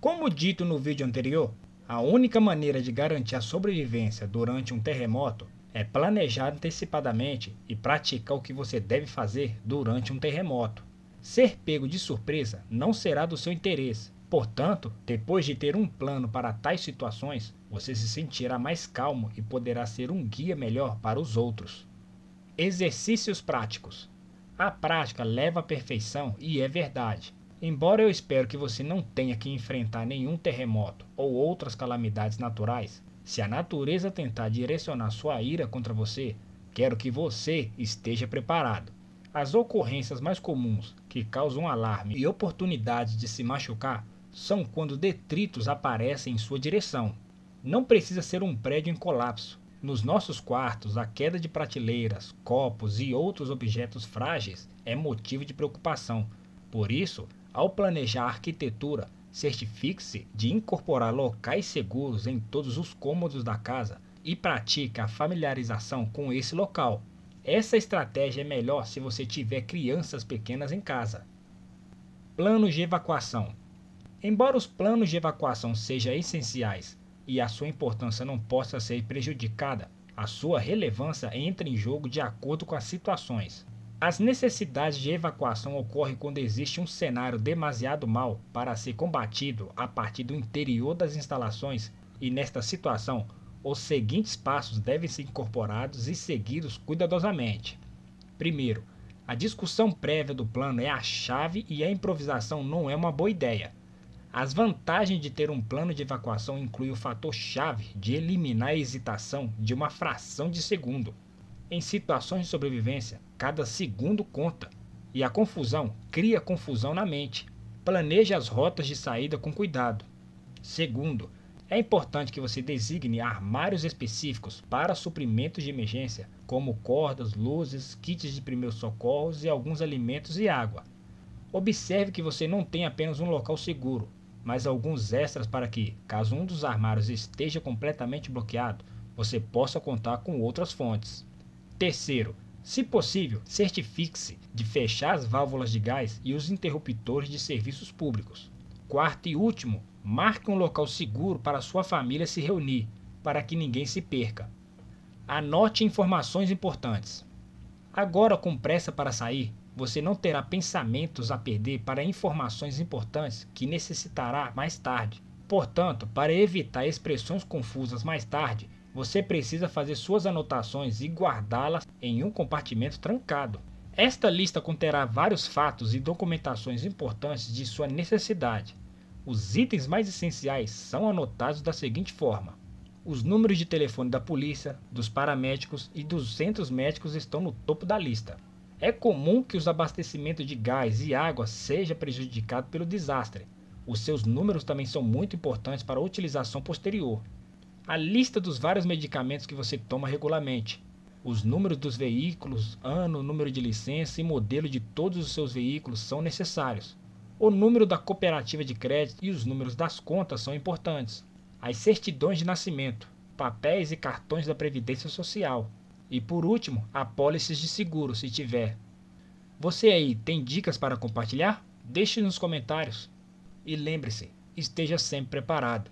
Como dito no vídeo anterior, a única maneira de garantir a sobrevivência durante um terremoto é planejar antecipadamente e praticar o que você deve fazer durante um terremoto. Ser pego de surpresa não será do seu interesse. Portanto, depois de ter um plano para tais situações, você se sentirá mais calmo e poderá ser um guia melhor para os outros. Exercícios práticos. A prática leva à perfeição e é verdade. Embora eu espero que você não tenha que enfrentar nenhum terremoto ou outras calamidades naturais, se a natureza tentar direcionar sua ira contra você, quero que você esteja preparado. As ocorrências mais comuns que causam alarme e oportunidades de se machucar são quando detritos aparecem em sua direção. Não precisa ser um prédio em colapso. Nos nossos quartos, a queda de prateleiras, copos e outros objetos frágeis é motivo de preocupação. Por isso, ao planejar a arquitetura, certifique-se de incorporar locais seguros em todos os cômodos da casa e pratique a familiarização com esse local. Essa estratégia é melhor se você tiver crianças pequenas em casa. Planos de evacuação. Embora os planos de evacuação sejam essenciais e a sua importância não possa ser prejudicada, a sua relevância entra em jogo de acordo com as situações. As necessidades de evacuação ocorrem quando existe um cenário demasiado mal para ser combatido a partir do interior das instalações e nesta situação os seguintes passos devem ser incorporados e seguidos cuidadosamente. Primeiro, a discussão prévia do plano é a chave e a improvisação não é uma boa ideia. As vantagens de ter um plano de evacuação incluem o fator chave de eliminar a hesitação de uma fração de segundo. Em situações de sobrevivência, Cada segundo conta. E a confusão cria confusão na mente. Planeje as rotas de saída com cuidado. Segundo, é importante que você designe armários específicos para suprimentos de emergência, como cordas, luzes, kits de primeiros socorros e alguns alimentos e água. Observe que você não tem apenas um local seguro, mas alguns extras para que, caso um dos armários esteja completamente bloqueado, você possa contar com outras fontes. Terceiro, se possível, certifique-se de fechar as válvulas de gás e os interruptores de serviços públicos. Quarto e último, marque um local seguro para sua família se reunir, para que ninguém se perca. Anote informações importantes. Agora, com pressa para sair, você não terá pensamentos a perder para informações importantes que necessitará mais tarde. Portanto, para evitar expressões confusas mais tarde, você precisa fazer suas anotações e guardá-las em um compartimento trancado. Esta lista conterá vários fatos e documentações importantes de sua necessidade. Os itens mais essenciais são anotados da seguinte forma: os números de telefone da polícia, dos paramédicos e dos centros médicos estão no topo da lista. É comum que os abastecimentos de gás e água seja prejudicado pelo desastre. Os seus números também são muito importantes para a utilização posterior, a lista dos vários medicamentos que você toma regularmente, os números dos veículos, ano, número de licença e modelo de todos os seus veículos são necessários. O número da cooperativa de crédito e os números das contas são importantes. As certidões de nascimento, papéis e cartões da Previdência Social. E por último, apólices de seguro, se tiver. Você aí tem dicas para compartilhar? Deixe nos comentários. E lembre-se, esteja sempre preparado.